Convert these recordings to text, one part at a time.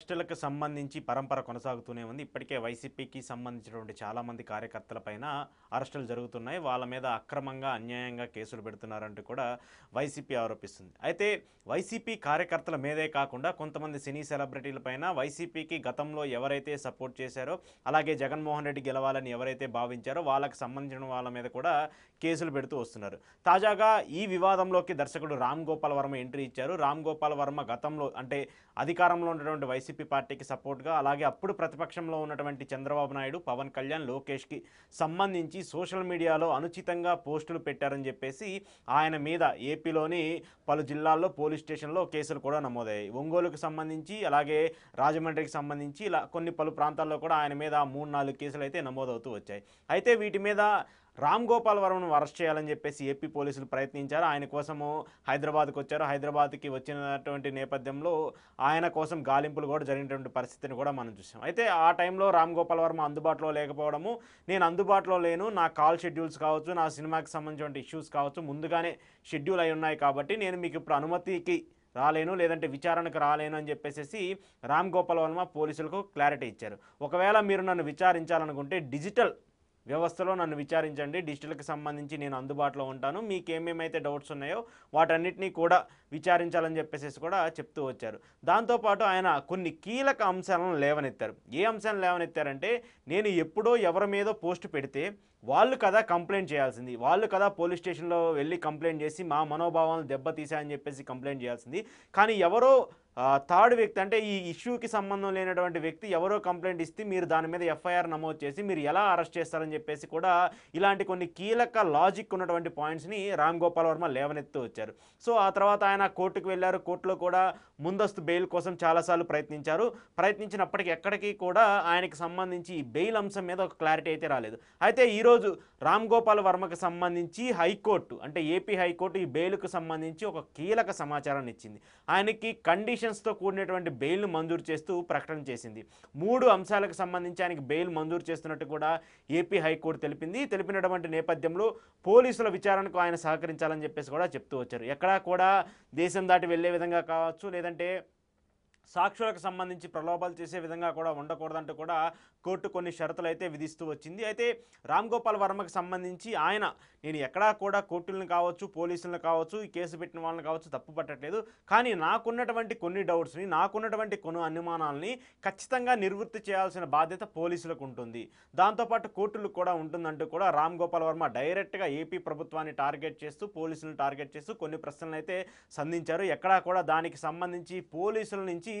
హాస్టళ్లకు సంబంధించి పరంపర కొనసాగుతూనే ఉంది ఇప్పటికే వైసీపీకి సంబంధించినటువంటి చాలామంది కార్యకర్తలపైన అరెస్టులు జరుగుతున్నాయి వాళ్ళ మీద అక్రమంగా అన్యాయంగా కేసులు పెడుతున్నారంటూ కూడా వైసీపీ ఆరోపిస్తుంది అయితే వైసీపీ కార్యకర్తల మీదే కాకుండా కొంతమంది సినీ సెలబ్రిటీలపైన వైసీపీకి గతంలో ఎవరైతే సపోర్ట్ చేశారో అలాగే జగన్మోహన్ రెడ్డి గెలవాలని ఎవరైతే భావించారో వాళ్ళకి సంబంధించిన వాళ్ళ మీద కూడా కేసులు పెడుతూ వస్తున్నారు తాజాగా ఈ వివాదంలోకి దర్శకుడు రామ్ గోపాల్ వర్మ ఎంట్రీ ఇచ్చారు రామ్ గోపాల్ వర్మ గతంలో అంటే అధికారంలో ఉన్నటువంటి వైసీపీ వైసీపీ పార్టీకి సపోర్ట్గా అలాగే అప్పుడు ప్రతిపక్షంలో ఉన్నటువంటి చంద్రబాబు నాయుడు పవన్ కళ్యాణ్ లోకేష్కి సంబంధించి సోషల్ మీడియాలో అనుచితంగా పోస్టులు పెట్టారని చెప్పేసి ఆయన మీద ఏపీలోని పలు జిల్లాల్లో పోలీస్ స్టేషన్లో కేసులు కూడా నమోదయ్యాయి ఒంగోలుకు సంబంధించి అలాగే రాజమండ్రికి సంబంధించి ఇలా కొన్ని పలు ప్రాంతాల్లో కూడా ఆయన మీద మూడు నాలుగు కేసులు అయితే నమోదవుతూ వచ్చాయి అయితే వీటి మీద రామ్ గోపాల్ వర్మను అరెస్ట్ చేయాలని చెప్పేసి ఏపీ పోలీసులు ప్రయత్నించారు ఆయన కోసము హైదరాబాద్కు వచ్చారు హైదరాబాద్కి వచ్చినటువంటి నేపథ్యంలో ఆయన కోసం గాలింపులు కూడా జరిగినటువంటి పరిస్థితిని కూడా మనం చూసాం అయితే ఆ టైంలో రామ్ గోపాల్ వర్మ అందుబాటులో లేకపోవడము నేను అందుబాటులో లేను నా కాల్ షెడ్యూల్స్ కావచ్చు నా సినిమాకి సంబంధించిన ఇష్యూస్ కావచ్చు ముందుగానే షెడ్యూల్ అయి ఉన్నాయి కాబట్టి నేను మీకు ఇప్పుడు అనుమతికి రాలేను లేదంటే విచారణకు రాలేను అని చెప్పేసి రామ్ గోపాల్ వర్మ పోలీసులకు క్లారిటీ ఇచ్చారు ఒకవేళ మీరు నన్ను విచారించాలనుకుంటే డిజిటల్ వ్యవస్థలో నన్ను విచారించండి డిజిటల్కి సంబంధించి నేను అందుబాటులో ఉంటాను మీకు ఏమేమైతే డౌట్స్ ఉన్నాయో వాటన్నిటినీ కూడా విచారించాలని చెప్పేసి కూడా చెప్తూ వచ్చారు దాంతోపాటు ఆయన కొన్ని కీలక అంశాలను లేవనెత్తారు ఏ అంశాలను లేవనెత్తారంటే నేను ఎప్పుడో ఎవరి మీదో పోస్ట్ పెడితే వాళ్ళు కదా కంప్లైంట్ చేయాల్సింది వాళ్ళు కదా పోలీస్ స్టేషన్లో వెళ్ళి కంప్లైంట్ చేసి మా మనోభావాలను దెబ్బతీసా అని చెప్పేసి కంప్లైంట్ చేయాల్సింది కానీ ఎవరో థర్డ్ వ్యక్తి అంటే ఈ ఇష్యూకి సంబంధం లేనటువంటి వ్యక్తి ఎవరో కంప్లైంట్ ఇస్తే మీరు దాని మీద ఎఫ్ఐఆర్ నమోదు చేసి మీరు ఎలా అరెస్ట్ చేస్తారని చెప్పేసి కూడా ఇలాంటి కొన్ని కీలక లాజిక్ ఉన్నటువంటి పాయింట్స్ని రామ్ గోపాల్ వర్మ లేవనెత్తూ వచ్చారు సో ఆ తర్వాత ఆయన కోర్టుకు వెళ్ళారు కోర్టులో కూడా ముందస్తు బెయిల్ కోసం చాలాసార్లు ప్రయత్నించారు ప్రయత్నించినప్పటికీ ఎక్కడికి కూడా ఆయనకి సంబంధించి ఈ బెయిల్ అంశం మీద ఒక క్లారిటీ అయితే రాలేదు అయితే ఈరోజు రామ్ గోపాల్ వర్మకు సంబంధించి హైకోర్టు అంటే ఏపీ హైకోర్టు ఈ బెయిల్కు సంబంధించి ఒక కీలక సమాచారాన్ని ఇచ్చింది ఆయనకి కండిషన్ కండిషన్స్తో కూడినటువంటి బెయిల్ను మంజూరు చేస్తూ ప్రకటన చేసింది మూడు అంశాలకు సంబంధించి ఆయనకి బెయిల్ మంజూరు చేస్తున్నట్టు కూడా ఏపీ హైకోర్టు తెలిపింది తెలిపినటువంటి నేపథ్యంలో పోలీసుల విచారణకు ఆయన సహకరించాలని చెప్పేసి కూడా చెప్తూ వచ్చారు ఎక్కడా కూడా దేశం దాటి వెళ్ళే విధంగా కావచ్చు లేదంటే సాక్షులకు సంబంధించి ప్రలోభాలు చేసే విధంగా కూడా ఉండకూడదంటూ కూడా కోర్టు కొన్ని షరతులు అయితే విధిస్తూ వచ్చింది అయితే రామ్ గోపాల్ వర్మకు సంబంధించి ఆయన నేను ఎక్కడా కూడా కోర్టులను కావచ్చు పోలీసులను కావచ్చు ఈ కేసు పెట్టిన వాళ్ళని కావచ్చు తప్పు పట్టట్లేదు కానీ నాకున్నటువంటి కొన్ని డౌట్స్ని నాకున్నటువంటి కొన్ని అనుమానాలని ఖచ్చితంగా నివృత్తి చేయాల్సిన బాధ్యత పోలీసులకు ఉంటుంది దాంతోపాటు కోర్టులకు కూడా ఉంటుందంటూ కూడా రామ్ గోపాల్ వర్మ డైరెక్ట్గా ఏపీ ప్రభుత్వాన్ని టార్గెట్ చేస్తూ పోలీసులను టార్గెట్ చేస్తూ కొన్ని ప్రశ్నలు అయితే సంధించారు ఎక్కడా కూడా దానికి సంబంధించి పోలీసుల నుంచి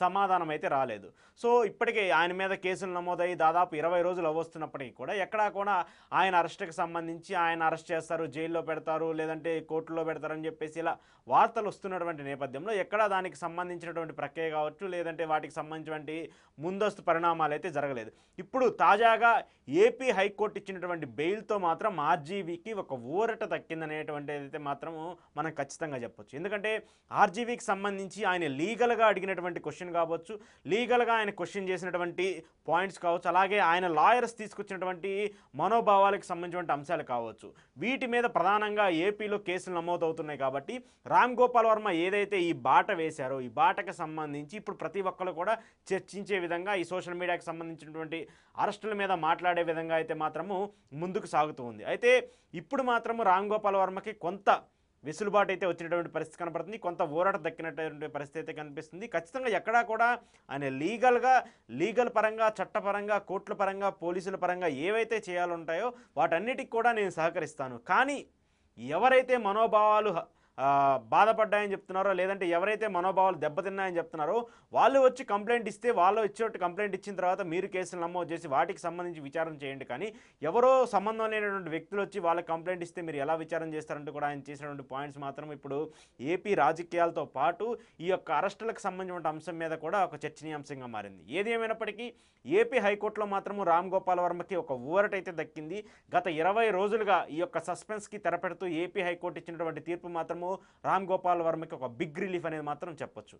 సమాధానం అయితే రాలేదు సో ఇప్పటికే ఆయన మీద కేసులు నమోదయ్యి దాదాపు ఇరవై రోజులు అవ్వస్తున్నప్పటికీ కూడా ఎక్కడా కూడా ఆయన అరెస్ట్కి సంబంధించి ఆయన అరెస్ట్ చేస్తారు జైల్లో పెడతారు లేదంటే కోర్టులో పెడతారని చెప్పేసి ఇలా వార్తలు వస్తున్నటువంటి నేపథ్యంలో ఎక్కడా దానికి సంబంధించినటువంటి ప్రక్రియ కావచ్చు లేదంటే వాటికి సంబంధించినటువంటి ముందస్తు పరిణామాలు అయితే జరగలేదు ఇప్పుడు తాజాగా ఏపీ హైకోర్టు ఇచ్చినటువంటి బెయిల్తో మాత్రం ఆర్జీవీకి ఒక ఊరట తక్కిందనేటువంటిది అయితే మాత్రం మనం ఖచ్చితంగా చెప్పొచ్చు ఎందుకంటే ఆర్జీవీకి సంబంధించి ఆయన లీగల్గా అడిగిన చేసినటువంటి క్వశ్చన్ కావచ్చు లీగల్గా ఆయన క్వశ్చన్ చేసినటువంటి పాయింట్స్ కావచ్చు అలాగే ఆయన లాయర్స్ తీసుకొచ్చినటువంటి మనోభావాలకు సంబంధించిన అంశాలు కావచ్చు వీటి మీద ప్రధానంగా ఏపీలో కేసులు నమోదవుతున్నాయి కాబట్టి రామ్ గోపాల్ వర్మ ఏదైతే ఈ బాట వేశారో ఈ బాటకు సంబంధించి ఇప్పుడు ప్రతి ఒక్కరు కూడా చర్చించే విధంగా ఈ సోషల్ మీడియాకి సంబంధించినటువంటి అరెస్టుల మీద మాట్లాడే విధంగా అయితే మాత్రము ముందుకు సాగుతూ ఉంది అయితే ఇప్పుడు మాత్రము రామ్ గోపాల్ వర్మకి కొంత వెసులుబాటు అయితే వచ్చినటువంటి పరిస్థితి కనపడుతుంది కొంత ఊరట దక్కినటువంటి పరిస్థితి అయితే కనిపిస్తుంది ఖచ్చితంగా ఎక్కడా కూడా ఆయన లీగల్గా లీగల్ పరంగా చట్టపరంగా కోర్టుల పరంగా పోలీసుల పరంగా ఏవైతే చేయాలుంటాయో వాటన్నిటికి కూడా నేను సహకరిస్తాను కానీ ఎవరైతే మనోభావాలు బాధపడ్డాయని చెప్తున్నారో లేదంటే ఎవరైతే మనోభావాలు దెబ్బతిన్నాయని చెప్తున్నారో వాళ్ళు వచ్చి కంప్లైంట్ ఇస్తే వాళ్ళు వచ్చేటట్టు కంప్లైంట్ ఇచ్చిన తర్వాత మీరు కేసులు నమోదు చేసి వాటికి సంబంధించి విచారణ చేయండి కానీ ఎవరో సంబంధం లేనటువంటి వ్యక్తులు వచ్చి వాళ్ళకి కంప్లైంట్ ఇస్తే మీరు ఎలా విచారణ చేస్తారంటూ కూడా ఆయన చేసినటువంటి పాయింట్స్ మాత్రం ఇప్పుడు ఏపీ రాజకీయాలతో పాటు ఈ యొక్క అరెస్టులకు సంబంధించిన అంశం మీద కూడా ఒక చర్చనీయాంశంగా మారింది ఏది ఏమైనప్పటికీ ఏపీ హైకోర్టులో మాత్రము రామ్ గోపాల్ వర్మకి ఒక ఊరటైతే దక్కింది గత ఇరవై రోజులుగా ఈ యొక్క సస్పెన్స్కి తెరపెడుతూ ఏపీ హైకోర్టు ఇచ్చినటువంటి తీర్పు మాత్రం మాత్రము రామ్ గోపాల్ వర్మకి ఒక బిగ్ రిలీఫ్ అనేది మాత్రం చెప్పొచ్చు